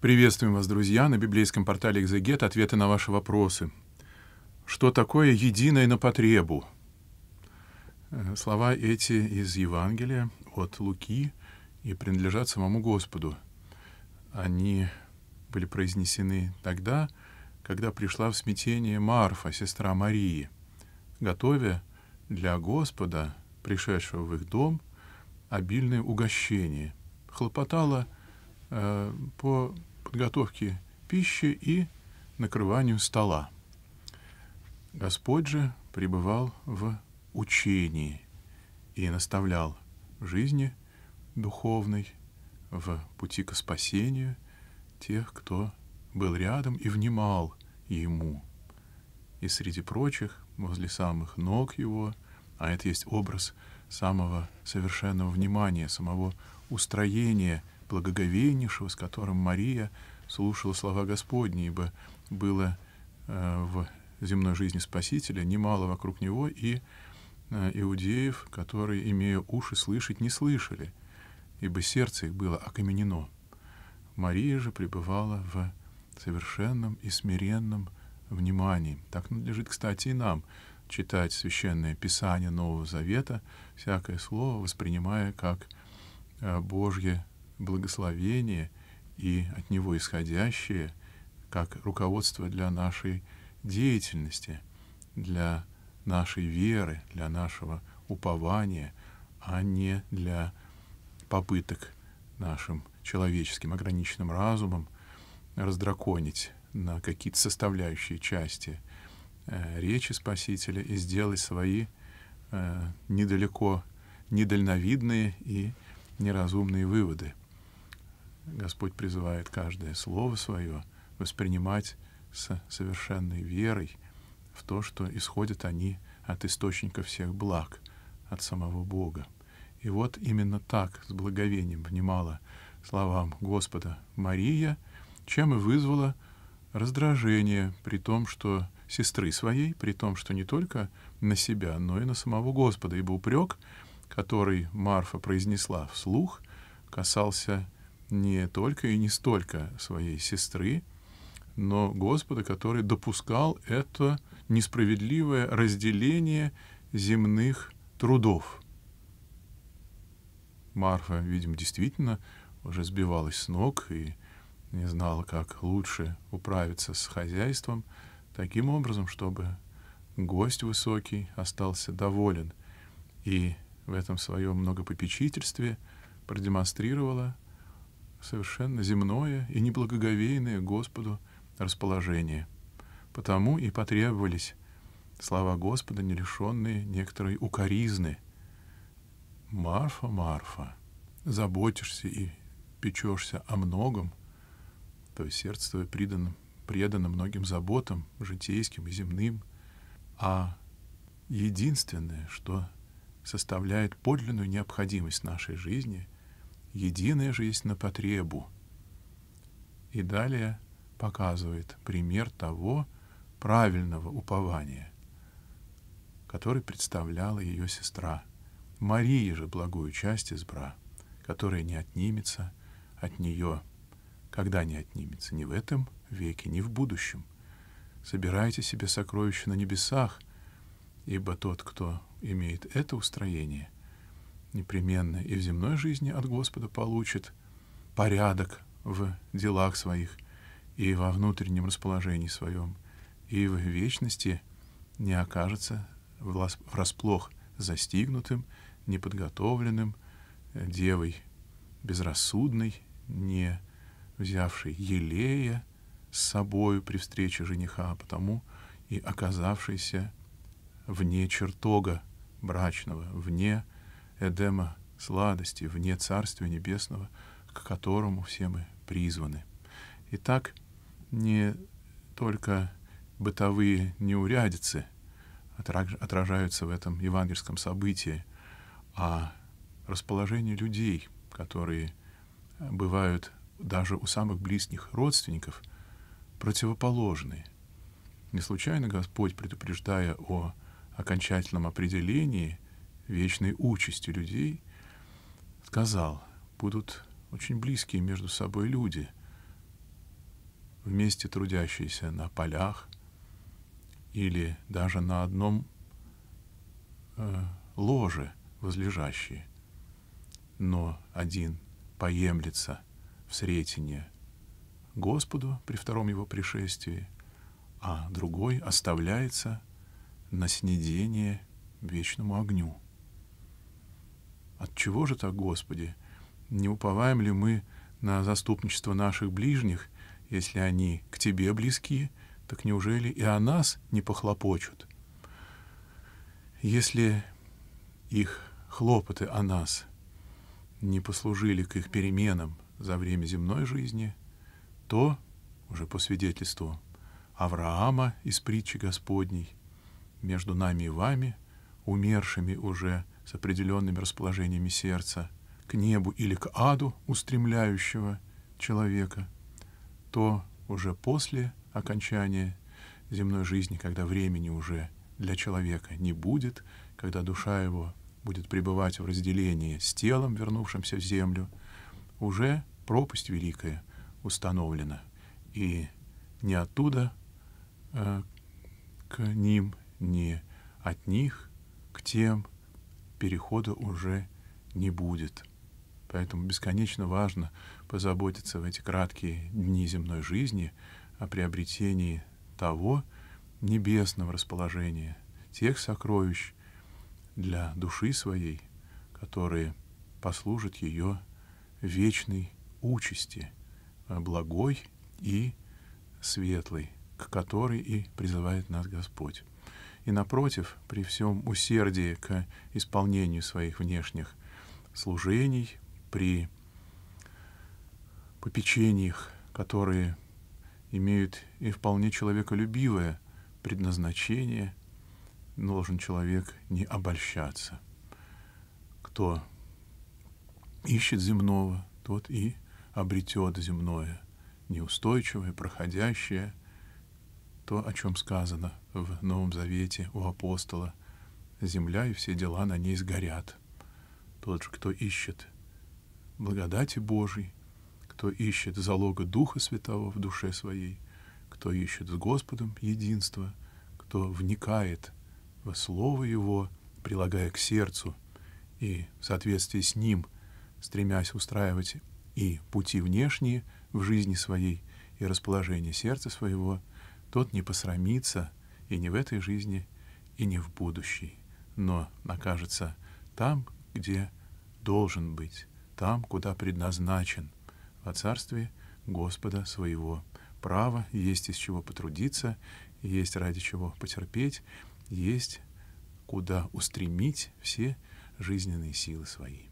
Приветствуем вас, друзья, на библейском портале «Экзегет» ответы на ваши вопросы. Что такое «единое на потребу»? Э, слова эти из Евангелия от Луки и принадлежат самому Господу. Они были произнесены тогда, когда пришла в смятение Марфа, сестра Марии, готовя для Господа, пришедшего в их дом, обильное угощение. Хлопотала э, по подготовке пищи и накрыванию стола. Господь же пребывал в учении и наставлял в жизни духовной, в пути к спасению тех, кто был рядом и внимал ему. И среди прочих, возле самых ног его, а это есть образ самого совершенного внимания, самого устроения благоговейнейшего, с которым Мария слушала слова Господни, ибо было э, в земной жизни Спасителя немало вокруг него и э, иудеев, которые, имея уши слышать, не слышали, ибо сердце их было окаменено. Мария же пребывала в совершенном и смиренном внимании. Так надлежит, кстати, и нам читать священное писание Нового Завета, всякое слово воспринимая как э, Божье благословение и от него исходящее, как руководство для нашей деятельности, для нашей веры, для нашего упования, а не для попыток нашим человеческим ограниченным разумом раздраконить на какие-то составляющие части э, речи Спасителя и сделать свои э, недалеко недальновидные и неразумные выводы. Господь призывает каждое слово свое воспринимать с совершенной верой в то, что исходят они от источника всех благ, от самого Бога. И вот именно так с благовением внимала словам Господа Мария, чем и вызвала раздражение при том, что сестры своей, при том, что не только на себя, но и на самого Господа, ибо упрек, который Марфа произнесла вслух, касался не только и не столько своей сестры, но Господа, который допускал это несправедливое разделение земных трудов. Марфа, видимо, действительно уже сбивалась с ног и не знала, как лучше управиться с хозяйством, таким образом, чтобы гость высокий остался доволен и в этом своем многопопечительстве продемонстрировала совершенно земное и неблагоговейное Господу расположение. Потому и потребовались слова Господа, не лишенные некоторой укоризны. «Марфа, Марфа, заботишься и печешься о многом, то есть сердце твое придано, предано многим заботам, житейским и земным, а единственное, что составляет подлинную необходимость нашей жизни — единая же есть на потребу. И далее показывает пример того правильного упования, который представляла ее сестра. Мария же благую часть избра, которая не отнимется от нее, когда не отнимется, ни в этом веке, ни в будущем. Собирайте себе сокровища на небесах, ибо тот, кто имеет это устроение — непременно и в земной жизни от Господа получит порядок в делах своих и во внутреннем расположении своем, и в вечности не окажется врасплох застигнутым, неподготовленным, э, девой безрассудной, не взявшей елея с собою при встрече жениха, а потому и оказавшейся вне чертога брачного, вне Эдема сладости вне Царствия Небесного, к которому все мы призваны. Итак, не только бытовые неурядицы отражаются в этом евангельском событии, а расположение людей, которые бывают даже у самых близких родственников, противоположные. Не случайно Господь, предупреждая о окончательном определении – вечной участи людей, сказал, будут очень близкие между собой люди, вместе трудящиеся на полях или даже на одном э, ложе возлежащие. Но один поемлется в сретине Господу при втором его пришествии, а другой оставляется на снедение вечному огню. Чего же так, Господи? Не уповаем ли мы на заступничество наших ближних, если они к Тебе близки, так неужели и о нас не похлопочут? Если их хлопоты о нас не послужили к их переменам за время земной жизни, то, уже по свидетельству Авраама из притчи Господней, между нами и вами, умершими уже с определенными расположениями сердца к небу или к аду устремляющего человека, то уже после окончания земной жизни, когда времени уже для человека не будет, когда душа его будет пребывать в разделении с телом, вернувшимся в землю, уже пропасть великая установлена. И не оттуда э, к ним, не от них к тем, перехода уже не будет. Поэтому бесконечно важно позаботиться в эти краткие дни земной жизни о приобретении того небесного расположения, тех сокровищ для души своей, которые послужат ее вечной участи, а благой и светлой, к которой и призывает нас Господь и, напротив, при всем усердии к исполнению своих внешних служений, при попечениях, которые имеют и вполне человеколюбивое предназначение, должен человек не обольщаться. Кто ищет земного, тот и обретет земное, неустойчивое, проходящее — то, о чем сказано в Новом Завете у апостола. Земля и все дела на ней сгорят. Тот же, кто ищет благодати Божией, кто ищет залога Духа Святого в душе своей, кто ищет с Господом единство, кто вникает в Слово Его, прилагая к сердцу и в соответствии с Ним, стремясь устраивать и пути внешние в жизни своей, и расположение сердца своего — тот не посрамится и не в этой жизни, и не в будущей, но окажется там, где должен быть, там, куда предназначен, во царстве Господа своего. Право есть из чего потрудиться, есть ради чего потерпеть, есть куда устремить все жизненные силы свои.